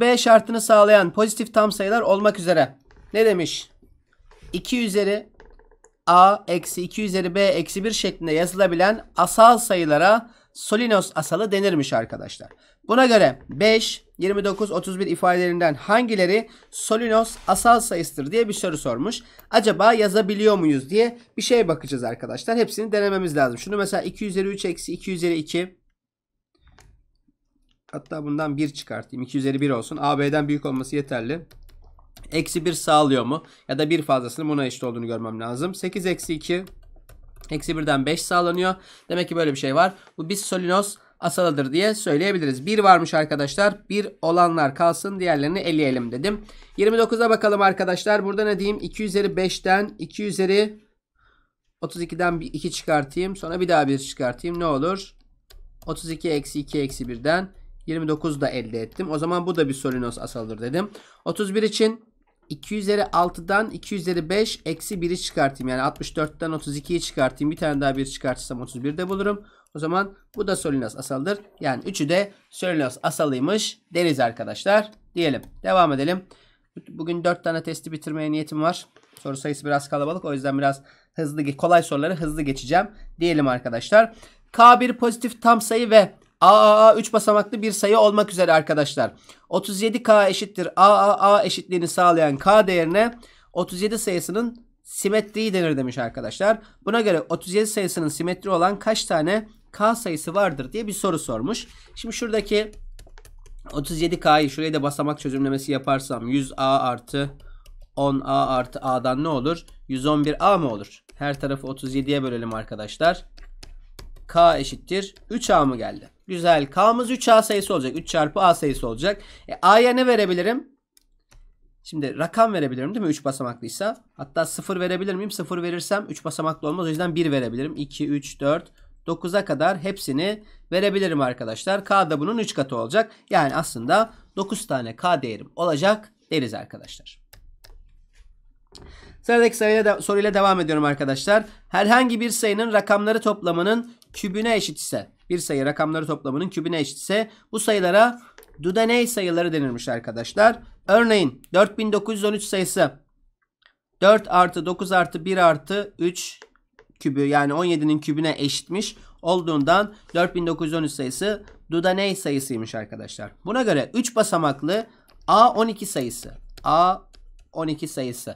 B şartını sağlayan pozitif tam sayılar olmak üzere. Ne demiş? 2 üzeri A eksi 2 üzeri B eksi 1 şeklinde yazılabilen asal sayılara Solinos asalı denirmiş arkadaşlar. Buna göre 5, 29, 31 ifadelerinden hangileri Solinos asal sayısıdır diye bir soru sormuş. Acaba yazabiliyor muyuz diye bir şey bakacağız arkadaşlar. Hepsini denememiz lazım. Şunu mesela 2 üzeri 3 eksi 2 üzeri 2 Hatta bundan 1 çıkartayım. 2 üzeri 1 olsun. AB'den büyük olması yeterli. Eksi 1 sağlıyor mu? Ya da 1 fazlasının buna eşit olduğunu görmem lazım. 8 eksi 2. Eksi 1'den 5 sağlanıyor. Demek ki böyle bir şey var. Bu bir solinos asalıdır diye söyleyebiliriz. 1 varmış arkadaşlar. 1 olanlar kalsın diğerlerini eleyelim dedim. 29'a bakalım arkadaşlar. Burada ne diyeyim? 2 üzeri 5'ten 2 üzeri 32'den 2 çıkartayım. Sonra bir daha 1 çıkartayım. Ne olur? 32 eksi 2 eksi 1'den 29 da elde ettim. O zaman bu da bir solinos asalıdır dedim. 31 için 2 üzeri 6'dan 2 üzeri 5 eksi 1'i çıkartayım. Yani 64'ten 32'yi çıkartayım. Bir tane daha 1 çıkartırsam 31'de bulurum. O zaman bu da solinos asalıdır. Yani 3'ü de solinos asalıymış Deniz arkadaşlar diyelim. Devam edelim. Bugün 4 tane testi bitirmeye niyetim var. Soru sayısı biraz kalabalık. O yüzden biraz hızlı kolay soruları hızlı geçeceğim. Diyelim arkadaşlar. K1 pozitif tam sayı ve AAA 3 basamaklı bir sayı olmak üzere arkadaşlar. 37K eşittir AAA eşitliğini sağlayan K değerine 37 sayısının simetriği denir demiş arkadaşlar. Buna göre 37 sayısının simetri olan kaç tane K sayısı vardır diye bir soru sormuş. Şimdi şuradaki 37K'yı şuraya da basamak çözümlemesi yaparsam 100A artı 10A artı A'dan ne olur? 111A mı olur? Her tarafı 37'ye bölelim arkadaşlar. K eşittir 3A mı geldi? Güzel. K'mız 3A sayısı olacak. 3 çarpı A sayısı olacak. E, A'ya ne verebilirim? Şimdi rakam verebilirim değil mi? 3 basamaklıysa. Hatta 0 verebilir miyim? 0 verirsem 3 basamaklı olmaz. O yüzden 1 verebilirim. 2, 3, 4, 9'a kadar hepsini verebilirim arkadaşlar. K da bunun 3 katı olacak. Yani aslında 9 tane K değerim olacak deriz arkadaşlar. Sıradaki sayıyla de, soruyla devam ediyorum arkadaşlar. Herhangi bir sayının rakamları toplamının kübüne eşit ise bir sayı rakamları toplamının kübüne eşitse bu sayılara Dudeney sayıları denirmiş arkadaşlar. Örneğin 4913 sayısı 4 artı 9 artı 1 artı 3 kübü yani 17'nin kübüne eşitmiş olduğundan 4913 sayısı Dudeney sayısıymış arkadaşlar. Buna göre 3 basamaklı A12 sayısı A12 sayısı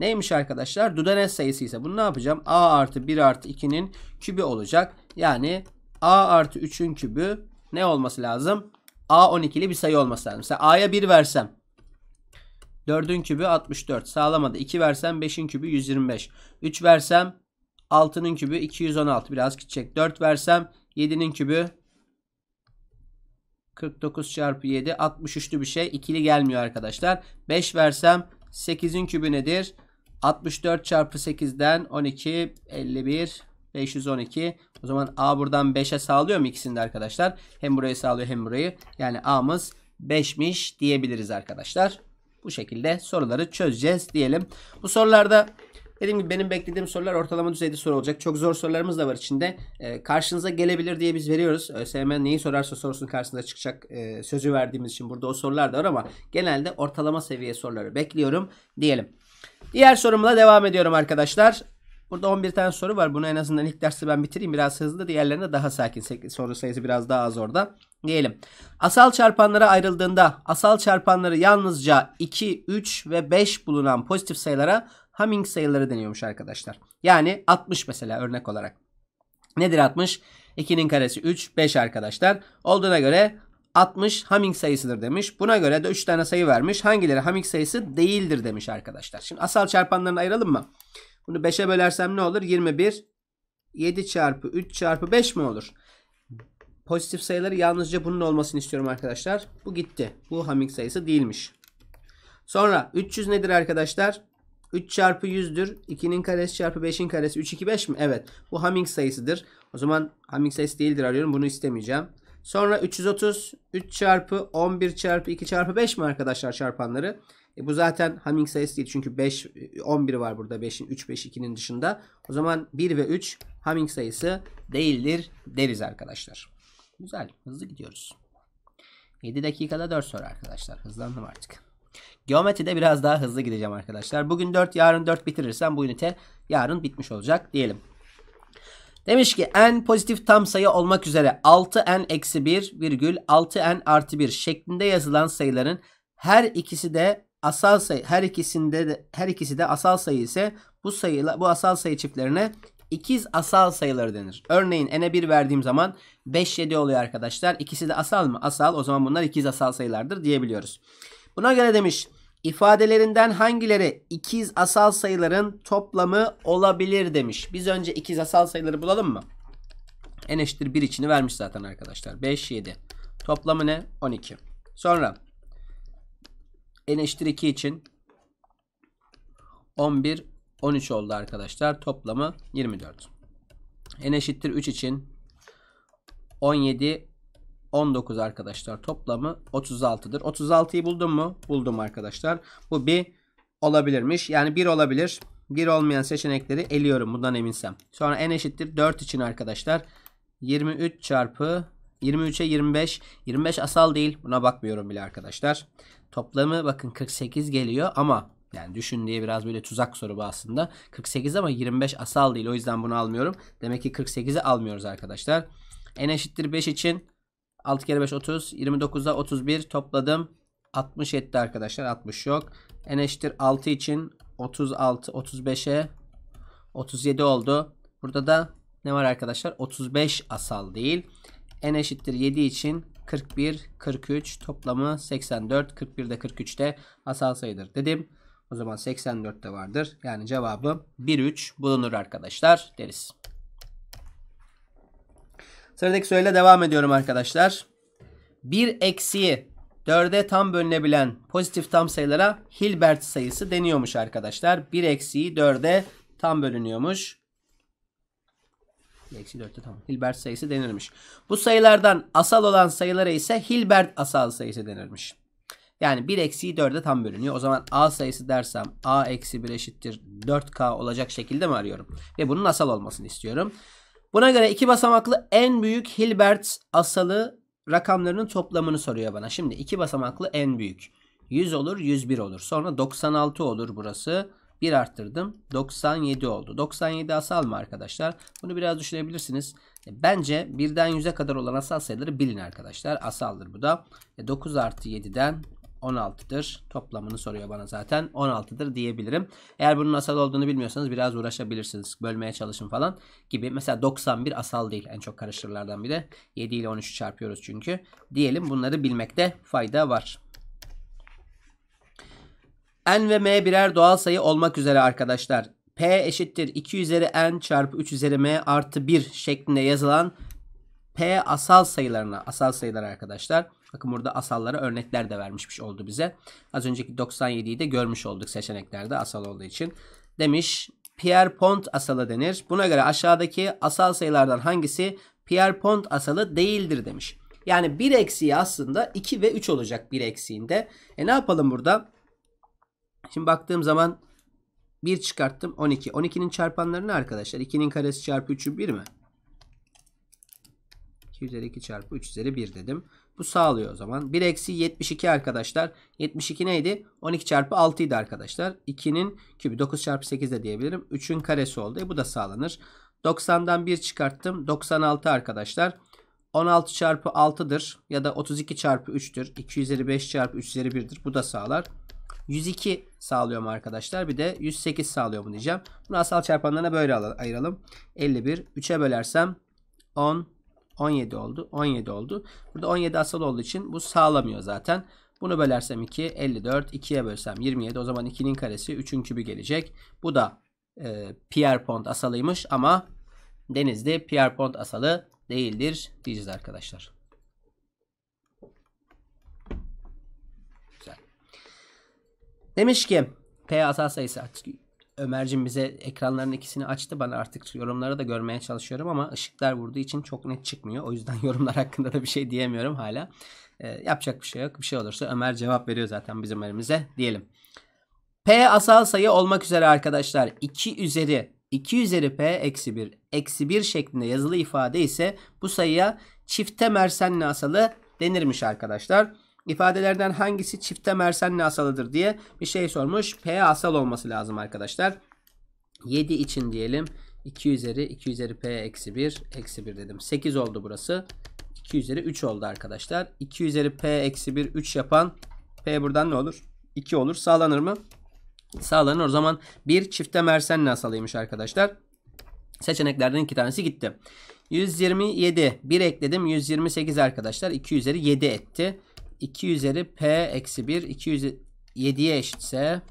neymiş arkadaşlar? Dudaney sayısı ise bunu ne yapacağım? A artı 1 artı 2'nin kübü olacak. Yani a artı 3'ün kübü ne olması lazım? a 12'li bir sayı olması lazım. Mesela a'ya 1 versem 4'ün kübü 64 sağlamadı. 2 versem 5'in kübü 125. 3 versem 6'nın kübü 216 biraz gidecek. 4 versem 7'nin kübü 49 çarpı 7 63'lü bir şey. İkili gelmiyor arkadaşlar. 5 versem 8'in kübü nedir? 64 çarpı 8'den 12 51 512. O zaman A buradan 5'e sağlıyor mu ikisini de arkadaşlar? Hem burayı sağlıyor hem burayı. Yani A'mız 5'miş diyebiliriz arkadaşlar. Bu şekilde soruları çözeceğiz diyelim. Bu sorularda dediğim gibi benim beklediğim sorular ortalama düzeyde soru olacak. Çok zor sorularımız da var içinde. E, karşınıza gelebilir diye biz veriyoruz. ÖSYM neyi sorarsa sorsun karşınıza çıkacak e, sözü verdiğimiz için burada o sorular da var ama genelde ortalama seviye soruları bekliyorum diyelim. Diğer sorumla devam ediyorum arkadaşlar. Burada 11 tane soru var. Bunu en azından ilk dersi ben bitireyim. Biraz hızlı. Diğerlerine daha sakin. Soru sayısı biraz daha az orada. Diyelim. Asal çarpanlara ayrıldığında asal çarpanları yalnızca 2, 3 ve 5 bulunan pozitif sayılara Hamming sayıları deniyormuş arkadaşlar. Yani 60 mesela örnek olarak. Nedir 60? 2'nin karesi 3, 5 arkadaşlar. Olduğuna göre 60 Hamming sayısıdır demiş. Buna göre de 3 tane sayı vermiş. Hangileri Hamming sayısı değildir demiş arkadaşlar. Şimdi asal çarpanlarını ayıralım mı? Bunu 5'e bölersem ne olur? 21. 7 çarpı 3 çarpı 5 mi olur? Pozitif sayıları yalnızca bunun olmasını istiyorum arkadaşlar. Bu gitti. Bu Hamming sayısı değilmiş. Sonra 300 nedir arkadaşlar? 3 çarpı 100'dür. 2'nin karesi çarpı 5'in karesi. 3, 2, 5 mi? Evet. Bu Hamming sayısıdır. O zaman Hamming sayısı değildir arıyorum. Bunu istemeyeceğim. Sonra 330. 3 çarpı 11 çarpı 2 çarpı 5 mi arkadaşlar çarpanları? E bu zaten Hamming sayısı değil. Çünkü 5, 11 var burada 5'in. 3, 5, 2'nin dışında. O zaman 1 ve 3 Hamming sayısı değildir deriz arkadaşlar. Güzel. Hızlı gidiyoruz. 7 dakikada 4 soru arkadaşlar. Hızlandım artık. Geometride biraz daha hızlı gideceğim arkadaşlar. Bugün 4, yarın 4 bitirirsem bu ünite yarın bitmiş olacak diyelim. Demiş ki n pozitif tam sayı olmak üzere 6n eksi 1 virgül 6n artı 1 şeklinde yazılan sayıların her ikisi de asal sayı her ikisinde de, her ikisi de asal sayı ise bu sayı bu asal sayı çiftlerine ikiz asal sayıları denir. Örneğin n'e 1 verdiğim zaman 5 7 oluyor arkadaşlar. İkisi de asal mı? Asal. O zaman bunlar ikiz asal sayılardır diyebiliyoruz. Buna göre demiş ifadelerinden hangileri ikiz asal sayıların toplamı olabilir demiş. Biz önce ikiz asal sayıları bulalım mı? n eşittir 1 içini vermiş zaten arkadaşlar. 5 7. Toplamı ne? 12. Sonra n eşittir 2 için 11 13 oldu arkadaşlar. Toplamı 24. n eşittir 3 için 17 19 arkadaşlar. Toplamı 36'dır. 36'yı buldum mu? Buldum arkadaşlar. Bu bir olabilirmiş. Yani bir olabilir. Bir olmayan seçenekleri eliyorum bundan eminsem. Sonra n eşittir 4 için arkadaşlar 23 çarpı 23'e 25. 25 asal değil. Buna bakmıyorum bile arkadaşlar. Toplamı bakın 48 geliyor ama yani düşün diye biraz böyle tuzak soru bu aslında. 48 ama 25 asal değil. O yüzden bunu almıyorum. Demek ki 48'i almıyoruz arkadaşlar. N eşittir 5 için 6 kere 5 30. 29'da 31 topladım. 60 etti arkadaşlar. 60 yok. N eşittir 6 için 36 35'e 37 oldu. Burada da ne var arkadaşlar? 35 asal değil n eşittir 7 için 41, 43 toplamı 84. 41 de 43 de asal sayıdır dedim. O zaman 84 de vardır. Yani cevabı 1, 3 bulunur arkadaşlar deriz. Sıradaki soruyla devam ediyorum arkadaşlar. 1 eksiği 4'e tam bölünebilen pozitif tam sayılara Hilbert sayısı deniyormuş arkadaşlar. 1 eksiği 4'e tam bölünüyormuş. Eksi 4'te tamam. Hilbert sayısı denirmiş. Bu sayılardan asal olan sayılara ise Hilbert asal sayısı denirmiş. Yani 1 eksi 4'e tam bölünüyor. O zaman A sayısı dersem A eksi 1 eşittir 4K olacak şekilde mi arıyorum? Ve bunun asal olmasını istiyorum. Buna göre iki basamaklı en büyük Hilbert asalı rakamlarının toplamını soruyor bana. Şimdi iki basamaklı en büyük. 100 olur 101 olur. Sonra 96 olur burası. 1 arttırdım. 97 oldu. 97 asal mı arkadaşlar? Bunu biraz düşünebilirsiniz. E, bence 1'den 100'e kadar olan asal sayıları bilin arkadaşlar. Asaldır bu da. 9 e, artı 7'den 16'dır. Toplamını soruyor bana zaten. 16'dır diyebilirim. Eğer bunun asal olduğunu bilmiyorsanız biraz uğraşabilirsiniz. Bölmeye çalışın falan gibi. Mesela 91 asal değil. En çok karıştırılardan biri. 7 ile 13'ü çarpıyoruz çünkü. Diyelim bunları bilmekte fayda var n ve m birer doğal sayı olmak üzere arkadaşlar. p eşittir 2 üzeri n çarpı 3 üzeri m artı 1 şeklinde yazılan p asal sayılarına asal sayılar arkadaşlar. Bakın burada asallara örnekler de vermişmiş oldu bize. Az önceki 97'yi de görmüş olduk seçeneklerde asal olduğu için. Demiş Pierre-Pont asalı denir. Buna göre aşağıdaki asal sayılardan hangisi Pierre-Pont asalı değildir demiş. Yani 1 eksiği aslında 2 ve 3 olacak 1 eksiğinde. E ne yapalım burada? Şimdi baktığım zaman 1 çıkarttım 12. 12'nin çarpanları ne arkadaşlar? 2'nin karesi çarpı 3'ü 1 mi? 2 üzeri 2 çarpı 3 üzeri 1 dedim. Bu sağlıyor o zaman. 1 eksi 72 arkadaşlar. 72 neydi? 12 çarpı 6 idi arkadaşlar. 2'nin kübü 9 çarpı 8 de diyebilirim. 3'ün karesi oldu. E bu da sağlanır. 90'dan 1 çıkarttım. 96 arkadaşlar. 16 çarpı 6'dır ya da 32 çarpı 3'tür. 2 üzeri 5 çarpı 3 üzeri 1'dir. Bu da sağlar. 102 sağlıyorum arkadaşlar. Bir de 108 sağlıyor bunu diyeceğim. Bunu asal çarpanlarına böyle ayıralım. 51 3'e bölersem 10 17 oldu. 17 oldu. Burada 17 asal olduğu için bu sağlamıyor zaten. Bunu bölersem 2 54 2'ye bölsem 27 o zaman 2'nin karesi 3'ün kübü gelecek. Bu da e, Pierre Pont asalıymış ama denizde Pierre Pont asalı değildir diyeceğiz arkadaşlar. Demiş ki PSA sayısı artık Ömer'cim bize ekranların ikisini açtı. Ben artık yorumları da görmeye çalışıyorum ama ışıklar vurduğu için çok net çıkmıyor. O yüzden yorumlar hakkında da bir şey diyemiyorum hala. E, yapacak bir şey yok. Bir şey olursa Ömer cevap veriyor zaten bizim elimize diyelim. P asal sayı olmak üzere arkadaşlar 2 üzeri 2 üzeri P eksi 1 eksi 1 şeklinde yazılı ifade ise bu sayıya çifte mersenli asalı denirmiş arkadaşlar. İfadelerden hangisi çifte mersenli asalıdır diye bir şey sormuş. P asal olması lazım arkadaşlar. 7 için diyelim. 2 üzeri 2 üzeri P eksi 1 eksi 1 dedim. 8 oldu burası. 2 üzeri 3 oldu arkadaşlar. 2 üzeri P eksi 1 3 yapan P buradan ne olur? 2 olur. Sağlanır mı? Sağlanır. O zaman bir çifte mersenli asalıymış arkadaşlar. Seçeneklerden iki tanesi gitti. 127 1 ekledim 128 arkadaşlar 2 üzeri 7 etti. 2 üzeri p eksi 1 2 7'ye eşitse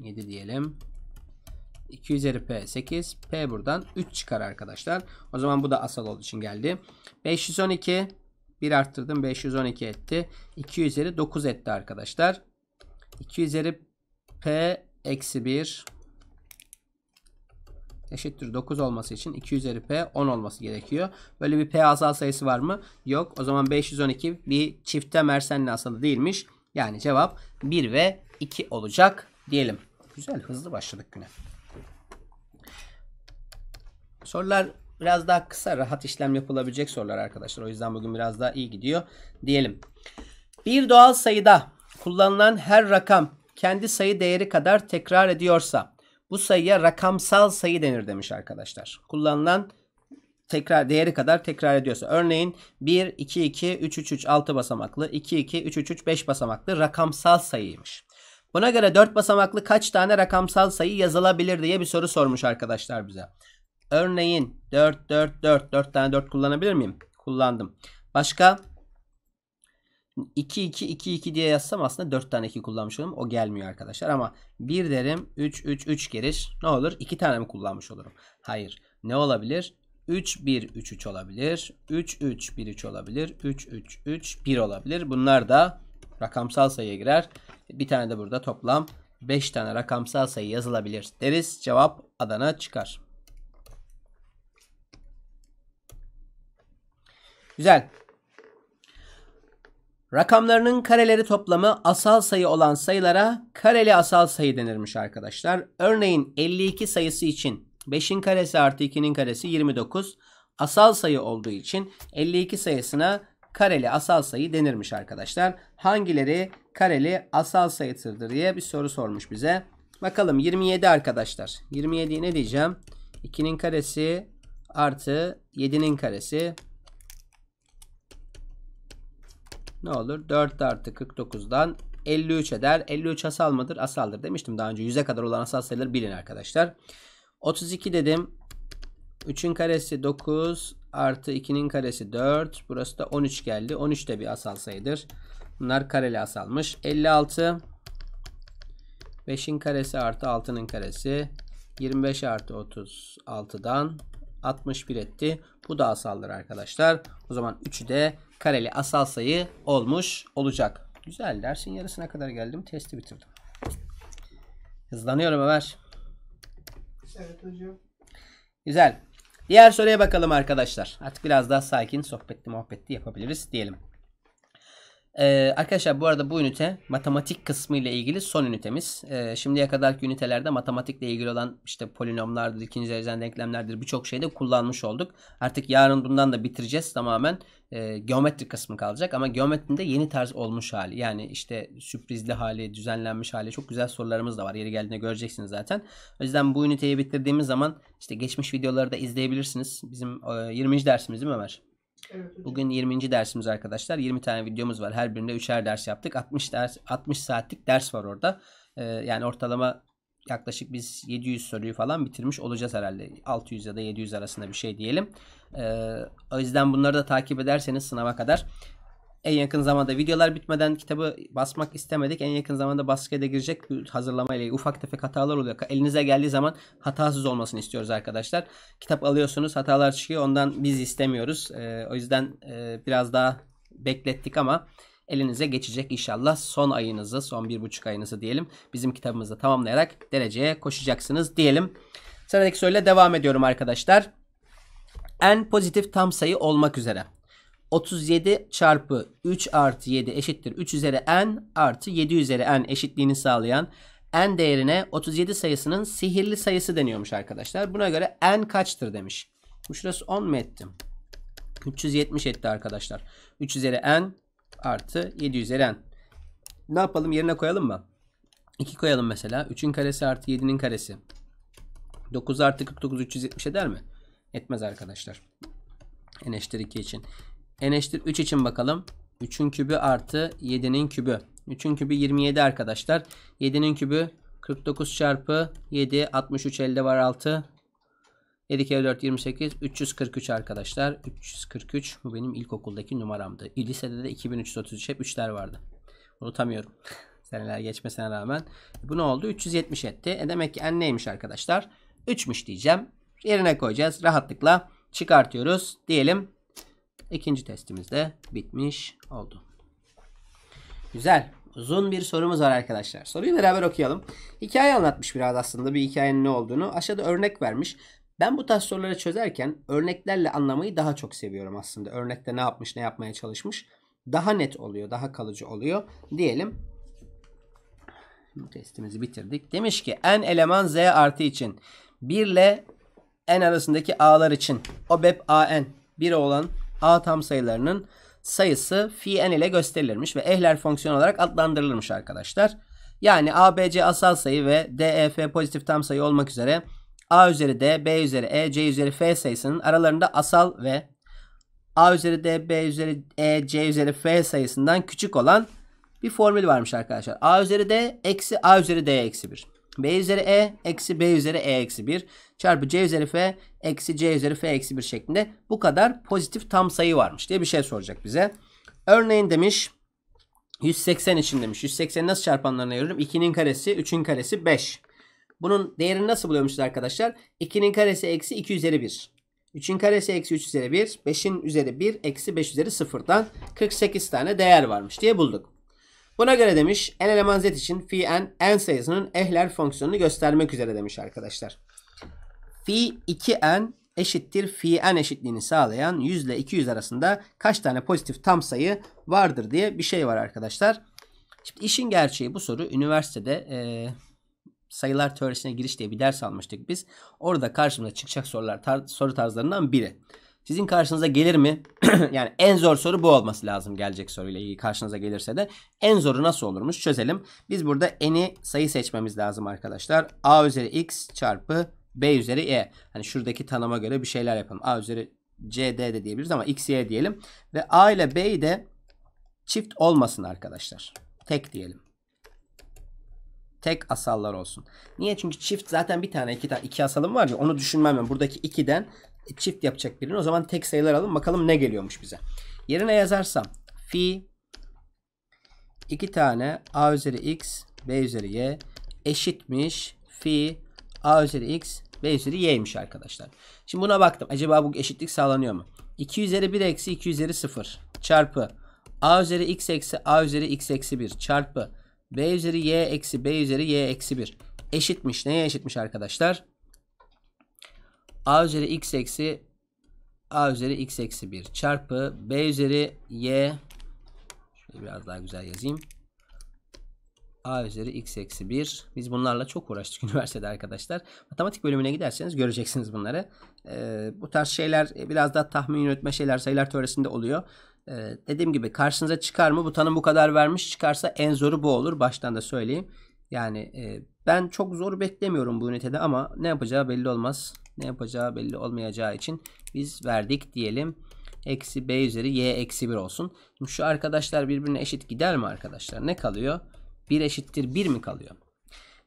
7 diyelim. 2 üzeri p 8. P buradan 3 çıkar arkadaşlar. O zaman bu da asal olduğu için geldi. 512 1 arttırdım 512 etti. 2 üzeri 9 etti arkadaşlar. 2 üzeri p eksi 1 eşittir 9 olması için 200 üzeri P 10 olması gerekiyor. Böyle bir P asal sayısı var mı? Yok. O zaman 512 bir çifte Mersenli asalı değilmiş. Yani cevap 1 ve 2 olacak diyelim. Güzel hızlı başladık güne. Sorular biraz daha kısa rahat işlem yapılabilecek sorular arkadaşlar. O yüzden bugün biraz daha iyi gidiyor diyelim. Bir doğal sayıda kullanılan her rakam kendi sayı değeri kadar tekrar ediyorsa bu sayıya rakamsal sayı denir demiş arkadaşlar. Kullanılan tekrar değeri kadar tekrar ediyorsa. Örneğin 1, 2, 2, 3, 3, 3 6 basamaklı, 2, 2, 3, 3, 3 5 basamaklı rakamsal sayıymış. Buna göre 4 basamaklı kaç tane rakamsal sayı yazılabilir diye bir soru sormuş arkadaşlar bize. Örneğin 4, 4, 4, 4 tane 4 kullanabilir miyim? Kullandım. Başka? 2-2-2-2 diye yazsam aslında 4 tane 2 kullanmış olurum. O gelmiyor arkadaşlar ama 1 derim 3-3-3 geliş. Ne olur? 2 tane mi kullanmış olurum? Hayır. Ne olabilir? 3-1-3-3 olabilir. 3-3-1-3 olabilir. 3-3-3-1 olabilir. Bunlar da rakamsal sayıya girer. Bir tane de burada toplam 5 tane rakamsal sayı yazılabilir deriz. Cevap Adana çıkar. Güzel. Rakamlarının kareleri toplamı asal sayı olan sayılara kareli asal sayı denirmiş arkadaşlar. Örneğin 52 sayısı için 5'in karesi artı 2'nin karesi 29 asal sayı olduğu için 52 sayısına kareli asal sayı denirmiş arkadaşlar. Hangileri kareli asal sayıtırdır diye bir soru sormuş bize. Bakalım 27 arkadaşlar. 27'ye ne diyeceğim? 2'nin karesi artı 7'nin karesi Ne olur? 4 artı 49'dan 53 eder. 53 asal mıdır? Asaldır demiştim daha önce. 100'e kadar olan asal sayıları bilin arkadaşlar. 32 dedim. 3'ün karesi 9 artı 2'nin karesi 4. Burası da 13 geldi. 13 de bir asal sayıdır. Bunlar kareli asalmış. 56 5'in karesi artı 6'nın karesi 25 artı 36'dan 61 etti. Bu da asaldır arkadaşlar. O zaman 3'ü de kareli asal sayı olmuş olacak. Güzel dersin yarısına kadar geldim testi bitirdim. Hızlanıyorum Ömer. Evet hocam. Güzel. Diğer soruya bakalım arkadaşlar. Artık biraz daha sakin sohbetli muhabbetli yapabiliriz diyelim. Ee, arkadaşlar bu arada bu ünite matematik kısmı ile ilgili son ünitemiz. Ee, şimdiye kadarki ünitelerde matematikle ilgili olan işte polinomlardır, ikinci dereceden denklemlerdir birçok şeyde kullanmış olduk. Artık yarın bundan da bitireceğiz tamamen e, geometrik kısmı kalacak ama geometrinde yeni tarz olmuş hali. Yani işte sürprizli hali, düzenlenmiş hali çok güzel sorularımız da var. Yeri geldiğinde göreceksiniz zaten. O yüzden bu üniteyi bitirdiğimiz zaman işte geçmiş videoları da izleyebilirsiniz. Bizim e, 20. dersimiz değil mi Ömer? Evet, Bugün 20. dersimiz arkadaşlar. 20 tane videomuz var. Her birinde 3'er ders yaptık. 60 ders 60 saatlik ders var orada. E, yani ortalama yaklaşık biz 700 soruyu falan bitirmiş olacağız herhalde. 600 ya da 700 arasında bir şey diyelim. Ee, o yüzden bunları da takip ederseniz sınava kadar en yakın zamanda videolar bitmeden kitabı basmak istemedik. En yakın zamanda baskıya da girecek hazırlama ile ufak tefek hatalar oluyor. Elinize geldiği zaman hatasız olmasını istiyoruz arkadaşlar. Kitap alıyorsunuz hatalar çıkıyor ondan biz istemiyoruz. Ee, o yüzden e, biraz daha beklettik ama elinize geçecek inşallah. Son ayınızı, son bir buçuk ayınızı diyelim. Bizim kitabımızı tamamlayarak dereceye koşacaksınız diyelim. Sıradaki soruyla devam ediyorum arkadaşlar. En pozitif tam sayı olmak üzere. 37 çarpı 3 artı 7 eşittir 3 üzeri n artı 7 üzeri n eşitliğini sağlayan n değerine 37 sayısının sihirli sayısı deniyormuş arkadaşlar. Buna göre n kaçtır demiş. Bu şurası 10 mu ettim? 370 etti arkadaşlar. 3 üzeri n artı 700 üzeren. Ne yapalım yerine koyalım mı? 2 koyalım mesela. 3'ün karesi artı 7'nin karesi. 9 artı 49 370 eder mi? Etmez arkadaşlar. n eşittir 2 için. n eşittir 3 için bakalım. 3'ün kübü artı 7'nin kübü. 3'ün kübü 27 arkadaşlar. 7'nin kübü 49 çarpı 7 63 elde var 6 7 kere 4 28 343 arkadaşlar. 343 bu benim ilkokuldaki numaramdı. Lisede de 2333 hep 3'ler vardı. Unutamıyorum. Seneler geçmesine rağmen. E, bu ne oldu? 370 etti. E demek ki en neymiş arkadaşlar? 3'müş diyeceğim. Yerine koyacağız. Rahatlıkla çıkartıyoruz. Diyelim ikinci testimiz de bitmiş oldu. Güzel. Uzun bir sorumuz var arkadaşlar. Soruyu beraber okuyalım. Hikaye anlatmış biraz aslında bir hikayenin ne olduğunu. Aşağıda örnek vermiş. Ben bu tarz soruları çözerken örneklerle anlamayı daha çok seviyorum aslında. Örnekte ne yapmış, ne yapmaya çalışmış daha net oluyor, daha kalıcı oluyor. Diyelim testimizi bitirdik. Demiş ki n eleman z artı için 1 ile n arasındaki a'lar için OBEP an 1 olan a tam sayılarının sayısı fi n ile gösterilirmiş ve ehler fonksiyon olarak adlandırılmış arkadaşlar. Yani abc asal sayı ve def pozitif tam sayı olmak üzere A üzeri D, B üzeri E, C üzeri F sayısının aralarında asal ve A üzeri D, B üzeri E, C üzeri F sayısından küçük olan bir formül varmış arkadaşlar. A üzeri D eksi A üzeri D eksi 1. B üzeri E eksi B üzeri E eksi 1 çarpı C üzeri F eksi C üzeri F eksi 1 şeklinde bu kadar pozitif tam sayı varmış diye bir şey soracak bize. Örneğin demiş 180 için demiş. 180 nasıl çarpanlarına ayırırım? 2'nin karesi, 3'ün karesi 5. Bunun değerini nasıl buluyormuşuz arkadaşlar? 2'nin karesi eksi 2 üzeri 1. 3'ün karesi eksi 3 üzeri 1. 5'in üzeri 1 eksi 5 üzeri 0'dan 48 tane değer varmış diye bulduk. Buna göre demiş n eleman z için fi n n sayısının ehler fonksiyonunu göstermek üzere demiş arkadaşlar. Fi 2n eşittir fi n eşitliğini sağlayan 100 ile 200 arasında kaç tane pozitif tam sayı vardır diye bir şey var arkadaşlar. Şimdi işin gerçeği bu soru üniversitede e, sayılar teorisine giriş diye bir ders almıştık biz. Orada karşımıza çıkacak sorular tar soru tarzlarından biri. Sizin karşınıza gelir mi? yani en zor soru bu olması lazım gelecek soruyla ilgili karşınıza gelirse de. En zoru nasıl olurmuş çözelim. Biz burada eni sayı seçmemiz lazım arkadaşlar. A üzeri x çarpı B üzeri e. Hani şuradaki tanıma göre bir şeyler yapalım. A üzeri c d de diyebiliriz ama x y diyelim. Ve a ile b'yi de çift olmasın arkadaşlar. Tek diyelim. Tek asallar olsun. Niye? Çünkü çift zaten bir tane iki tane iki asalım var ya onu düşünmem ben. Buradaki ikiden e, çift yapacak birini. O zaman tek sayılar alın bakalım ne geliyormuş bize. Yerine yazarsam fi iki tane a üzeri x b üzeri y eşitmiş fi a üzeri x b üzeri y'ymiş arkadaşlar. Şimdi buna baktım. Acaba bu eşitlik sağlanıyor mu? 2 üzeri 1 eksi 2 üzeri 0 çarpı a üzeri x eksi a üzeri x eksi 1 çarpı b üzeri y eksi b üzeri y eksi 1 eşitmiş. Neye eşitmiş arkadaşlar? a üzeri x eksi a üzeri x eksi 1 çarpı b üzeri y şöyle biraz daha güzel yazayım a üzeri x eksi 1. Biz bunlarla çok uğraştık üniversitede arkadaşlar. Matematik bölümüne giderseniz göreceksiniz bunları. Ee, bu tarz şeyler e, biraz daha tahmin yürütme şeyler sayılar teorisinde oluyor. Ee, dediğim gibi karşınıza çıkar mı? Bu tanım bu kadar vermiş. Çıkarsa en zoru bu olur. Baştan da söyleyeyim. Yani e, ben çok zor beklemiyorum bu ünitede ama ne yapacağı belli olmaz. Ne yapacağı belli olmayacağı için biz verdik diyelim. Eksi b üzeri y eksi 1 olsun. Şimdi şu arkadaşlar birbirine eşit gider mi arkadaşlar? Ne kalıyor? 1 eşittir 1 mi kalıyor?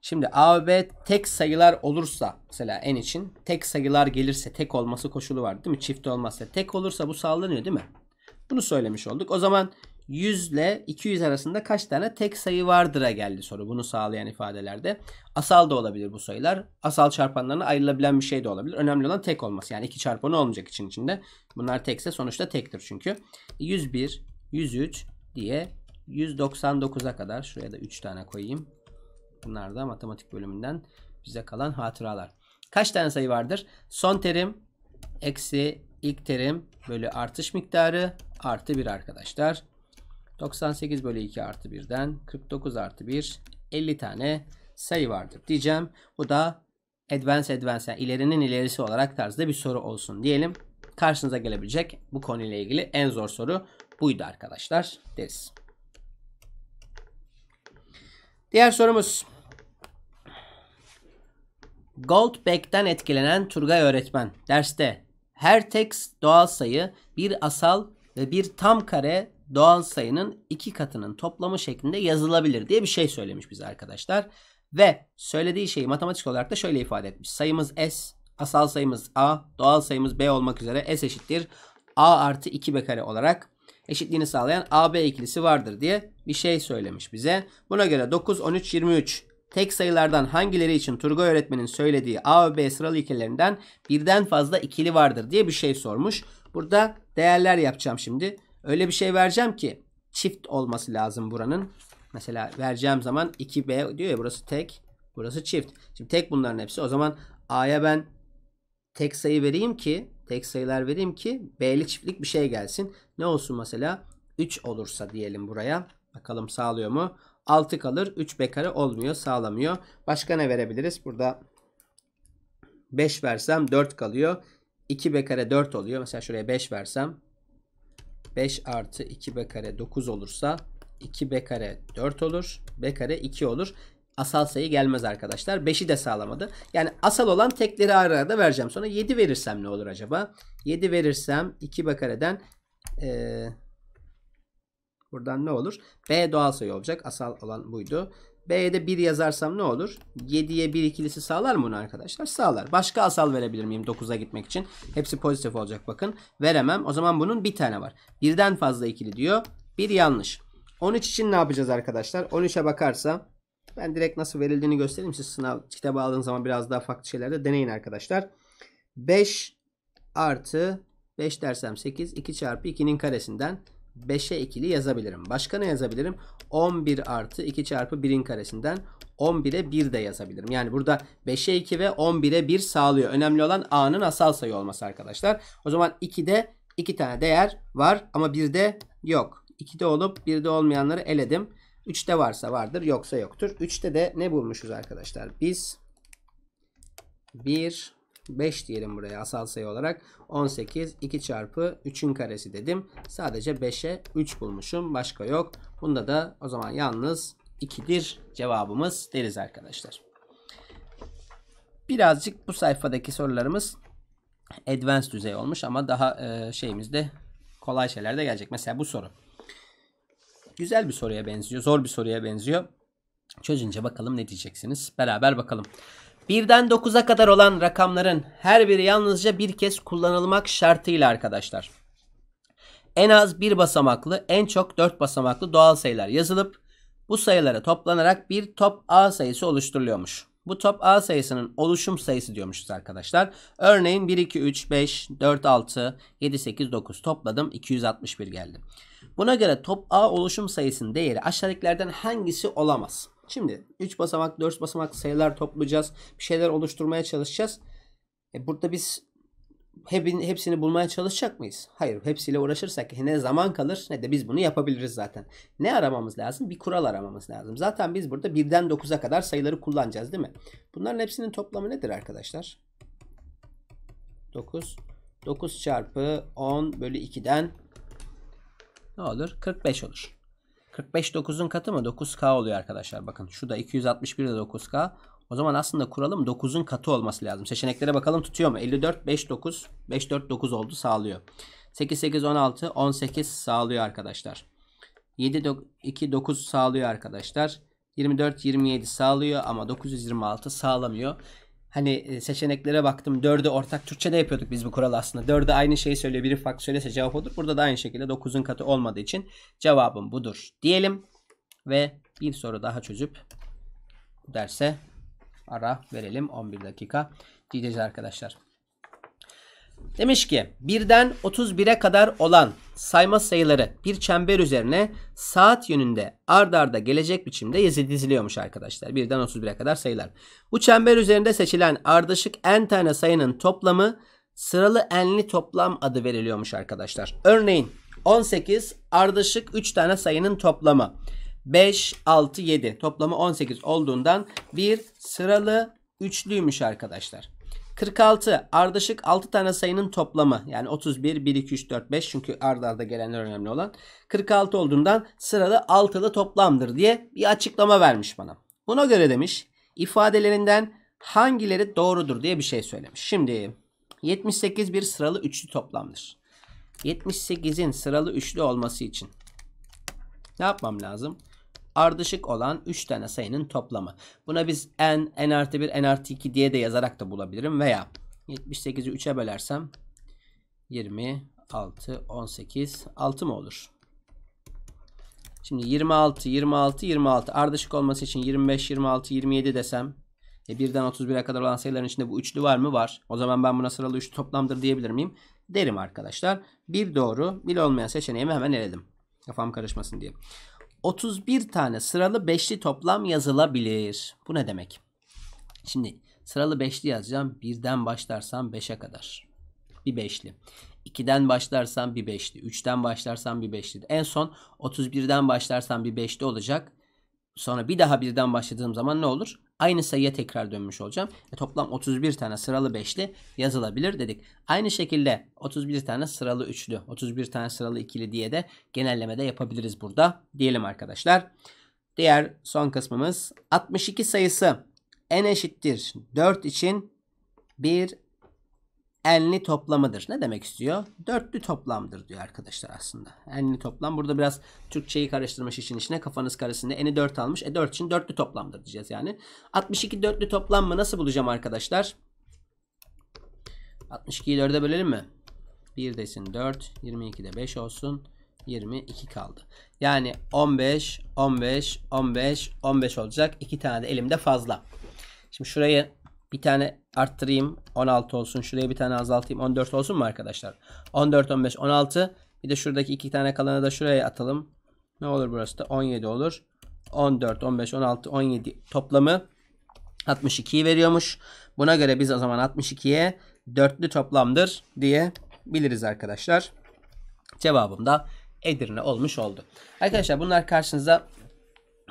Şimdi A ve B tek sayılar olursa mesela n için tek sayılar gelirse tek olması koşulu var değil mi? Çift olmazsa tek olursa bu sağlanıyor değil mi? Bunu söylemiş olduk. O zaman 100 ile 200 arasında kaç tane tek sayı vardır'a geldi soru. Bunu sağlayan ifadelerde. Asal da olabilir bu sayılar. Asal çarpanlarına ayrılabilen bir şey de olabilir. Önemli olan tek olması. Yani iki çarpanı olmayacak için içinde. Bunlar tekse sonuçta tektir çünkü. 101, 103 diye 199'a kadar şuraya da 3 tane koyayım. Bunlar da matematik bölümünden bize kalan hatıralar. Kaç tane sayı vardır? Son terim eksi ilk terim bölü artış miktarı artı 1 arkadaşlar. 98 bölü 2 artı 1'den 49 artı 1 50 tane sayı vardır diyeceğim. Bu da advance advance yani ilerinin ilerisi olarak tarzda bir soru olsun diyelim. Karşınıza gelebilecek bu konuyla ilgili en zor soru buydu arkadaşlar deriz. Diğer sorumuz. Goldbeck'ten etkilenen Turgay öğretmen derste her tek doğal sayı bir asal ve bir tam kare doğal sayının iki katının toplamı şeklinde yazılabilir diye bir şey söylemiş bize arkadaşlar. Ve söylediği şeyi matematik olarak da şöyle ifade etmiş. Sayımız S, asal sayımız A, doğal sayımız B olmak üzere S eşittir. A artı 2B kare olarak eşitliğini sağlayan AB ikilisi vardır diye bir şey söylemiş bize. Buna göre 9, 13, 23 tek sayılardan hangileri için Turgay öğretmenin söylediği A ve B sıralı ikililerinden birden fazla ikili vardır diye bir şey sormuş. Burada değerler yapacağım şimdi. Öyle bir şey vereceğim ki çift olması lazım buranın. Mesela vereceğim zaman 2B diyor ya burası tek, burası çift. Şimdi tek bunların hepsi. O zaman A'ya ben tek sayı vereyim ki tek sayılar vereyim ki B'li çiftlik bir şey gelsin. Ne olsun mesela? 3 olursa diyelim buraya. Bakalım sağlıyor mu? 6 kalır. 3 B olmuyor. Sağlamıyor. Başka ne verebiliriz? Burada 5 versem 4 kalıyor. 2 B 4 oluyor. Mesela şuraya 5 versem 5 artı 2 B 9 olursa 2 B 4 olur. B 2 olur asal sayı gelmez arkadaşlar. 5'i de sağlamadı. Yani asal olan tekleri ara ara vereceğim. Sonra 7 verirsem ne olur acaba? 7 verirsem 2 bakareden e, buradan ne olur? B doğal sayı olacak. Asal olan buydu. B'ye de 1 yazarsam ne olur? 7'ye 1 ikilisi sağlar mı bunu arkadaşlar? Sağlar. Başka asal verebilir miyim 9'a gitmek için? Hepsi pozitif olacak bakın. Veremem. O zaman bunun bir tane var. Birden fazla ikili diyor. Bir yanlış. 13 için ne yapacağız arkadaşlar? 13'e bakarsa ben direkt nasıl verildiğini göstereyim. Siz sınav kitabı aldığınız zaman biraz daha farklı şeylerde deneyin arkadaşlar. 5 artı 5 dersem 8. 2 çarpı 2'nin karesinden 5'e 2'li yazabilirim. Başka ne yazabilirim? 11 artı 2 çarpı 1'in karesinden 11'e 1 de yazabilirim. Yani burada 5'e 2 ve 11'e 1 sağlıyor. Önemli olan A'nın asal sayı olması arkadaşlar. O zaman 2'de 2 tane değer var ama 1'de yok. 2'de olup 1'de olmayanları eledim. 3'te varsa vardır yoksa yoktur. 3'te de ne bulmuşuz arkadaşlar? Biz 1 5 diyelim buraya asal sayı olarak 18 2 çarpı 3'ün karesi dedim. Sadece 5'e 3 bulmuşum. Başka yok. Bunda da o zaman yalnız 2'dir cevabımız deriz arkadaşlar. Birazcık bu sayfadaki sorularımız advanced düzey olmuş ama daha e, şeyimizde kolay şeyler de gelecek. Mesela bu soru. Güzel bir soruya benziyor. Zor bir soruya benziyor. Çözünce bakalım ne diyeceksiniz. Beraber bakalım. 1'den 9'a kadar olan rakamların her biri yalnızca bir kez kullanılmak şartıyla arkadaşlar. En az bir basamaklı, en çok 4 basamaklı doğal sayılar yazılıp bu sayılara toplanarak bir top A sayısı oluşturuluyormuş. Bu top A sayısının oluşum sayısı diyormuşuz arkadaşlar. Örneğin 1, 2, 3, 5, 4, 6, 7, 8, 9 topladım. 261 geldi. Buna göre top A oluşum sayısının değeri aşağıdakilerden hangisi olamaz? Şimdi 3 basamak 4 basamak sayılar toplayacağız. Bir şeyler oluşturmaya çalışacağız. E burada biz hepin, hepsini bulmaya çalışacak mıyız? Hayır hepsiyle uğraşırsak ne zaman kalır ne de biz bunu yapabiliriz zaten. Ne aramamız lazım? Bir kural aramamız lazım. Zaten biz burada 1'den 9'a kadar sayıları kullanacağız değil mi? Bunların hepsinin toplamı nedir arkadaşlar? 9. 9 çarpı 10 bölü 2'den ne olur? 45 olur. 45 9'un katı mı? 9K oluyor arkadaşlar. Bakın şu da 261 de 9K. O zaman aslında kuralım 9'un katı olması lazım. Seçeneklere bakalım tutuyor mu? 54, 5, 9, 5, 4, 9 oldu sağlıyor. 8, 8, 16, 18 sağlıyor arkadaşlar. 7, 2, 9 sağlıyor arkadaşlar. 24, 27 sağlıyor ama 926 sağlamıyor. Hani e, seçeneklere baktım. Dördü ortak Türkçe de yapıyorduk biz bu kuralı aslında. Dördü aynı şeyi söylüyor. Biri farklı söylese cevap olur Burada da aynı şekilde dokuzun katı olmadığı için cevabım budur diyelim. Ve bir soru daha çözüp derse ara verelim 11 dakika diyeceğiz arkadaşlar. Demiş ki birden 31'e kadar olan sayma sayıları bir çember üzerine saat yönünde ard arda gelecek biçimde diziliyormuş arkadaşlar. Birden 31'e kadar sayılar. Bu çember üzerinde seçilen ardışık n tane sayının toplamı sıralı enli toplam adı veriliyormuş arkadaşlar. Örneğin 18 ardışık 3 tane sayının toplamı. 5, 6, 7 toplamı 18 olduğundan bir sıralı üçlüymüş arkadaşlar. 46 ardışık 6 tane sayının toplamı yani 31, 1, 2, 3, 4, 5 çünkü ardarda arda gelenler önemli olan 46 olduğundan sırada 6'lı toplamdır diye bir açıklama vermiş bana. Buna göre demiş ifadelerinden hangileri doğrudur diye bir şey söylemiş. Şimdi 78 bir sıralı üçlü toplamdır. 78'in sıralı üçlü olması için ne yapmam lazım? ardışık olan 3 tane sayının toplamı. Buna biz n, n artı 1, n artı 2 diye de yazarak da bulabilirim veya 78'i 3'e bölersem 26, 18, 6 mı olur? Şimdi 26, 26, 26 ardışık olması için 25, 26, 27 desem e 1'den 31'e kadar olan sayıların içinde bu üçlü var mı? Var. O zaman ben buna sıralı üçlü toplamdır diyebilir miyim? Derim arkadaşlar. Bir doğru, bir olmayan seçeneğimi hemen eledim. Kafam karışmasın diye. 31 tane sıralı beşli toplam yazılabilir. Bu ne demek? Şimdi sıralı beşli yazacağım. Birden başlarsam 5'e kadar. Bir beşli. 2'den başlarsam bir beşli. 3'ten başlarsam bir beşli. En son 31'den başlarsam bir beşli olacak. Sonra bir daha birden başladığım zaman ne olur? aynı sayıya tekrar dönmüş olacağım. E, toplam 31 tane sıralı beşli yazılabilir dedik. Aynı şekilde 31 tane sıralı üçlü, 31 tane sıralı ikili diye de genelleme de yapabiliriz burada diyelim arkadaşlar. Diğer son kısmımız 62 sayısı n eşittir 4 için bir enli toplamıdır. Ne demek istiyor? Dörtlü toplamdır diyor arkadaşlar aslında. Enli toplam. Burada biraz Türkçeyi karıştırmış için içine kafanız karışsın diye. Eni 4 almış. E dört için dörtlü toplamdır diyeceğiz yani. 62 dörtlü toplam mı? Nasıl bulacağım arkadaşlar? 62'yi dörde bölelim mi? 1 desin 4. 22 de 5 olsun. 22 kaldı. Yani 15, 15, 15, 15 olacak. 2 tane de elimde fazla. Şimdi şurayı bir tane arttırayım 16 olsun. Şuraya bir tane azaltayım 14 olsun mu arkadaşlar? 14, 15, 16. Bir de şuradaki iki tane kalanı da şuraya atalım. Ne olur burası da 17 olur. 14, 15, 16, 17 toplamı 62 veriyormuş. Buna göre biz o zaman 62'ye dörtlü toplamdır diye biliriz arkadaşlar. Cevabım da Edirne olmuş oldu. Arkadaşlar bunlar karşınıza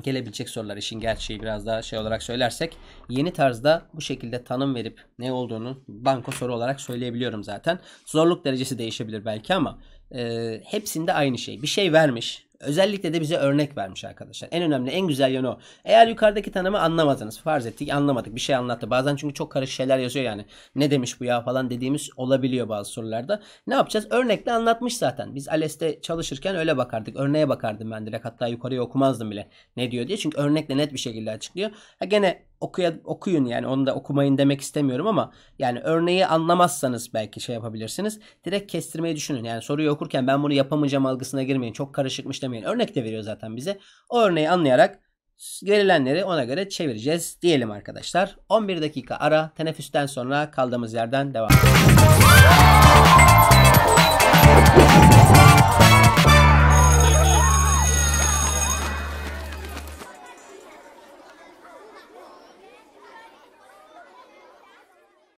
gelebilecek sorular işin gerçeği biraz daha şey olarak söylersek yeni tarzda bu şekilde tanım verip ne olduğunu banko soru olarak söyleyebiliyorum zaten. Zorluk derecesi değişebilir belki ama e, hepsinde aynı şey. Bir şey vermiş Özellikle de bize örnek vermiş arkadaşlar. En önemli, en güzel yanı o. Eğer yukarıdaki tanımı anlamadınız, farz ettik, anlamadık, bir şey anlattı. Bazen çünkü çok karışık şeyler yazıyor yani. Ne demiş bu ya falan dediğimiz olabiliyor bazı sorularda. Ne yapacağız? Örnekle anlatmış zaten. Biz ALES'te çalışırken öyle bakardık. Örneğe bakardım ben direkt. Hatta yukarıya okumazdım bile. Ne diyor diye. Çünkü örnekle net bir şekilde açıklıyor. Ha gene okuya, okuyun yani onu da okumayın demek istemiyorum ama yani örneği anlamazsanız belki şey yapabilirsiniz. Direkt kestirmeyi düşünün. Yani soruyu okurken ben bunu yapamayacağım algısına girmeyin. Çok karışıkmış demeyin. Örnek de veriyor zaten bize. O örneği anlayarak verilenleri ona göre çevireceğiz diyelim arkadaşlar. 11 dakika ara teneffüsten sonra kaldığımız yerden devam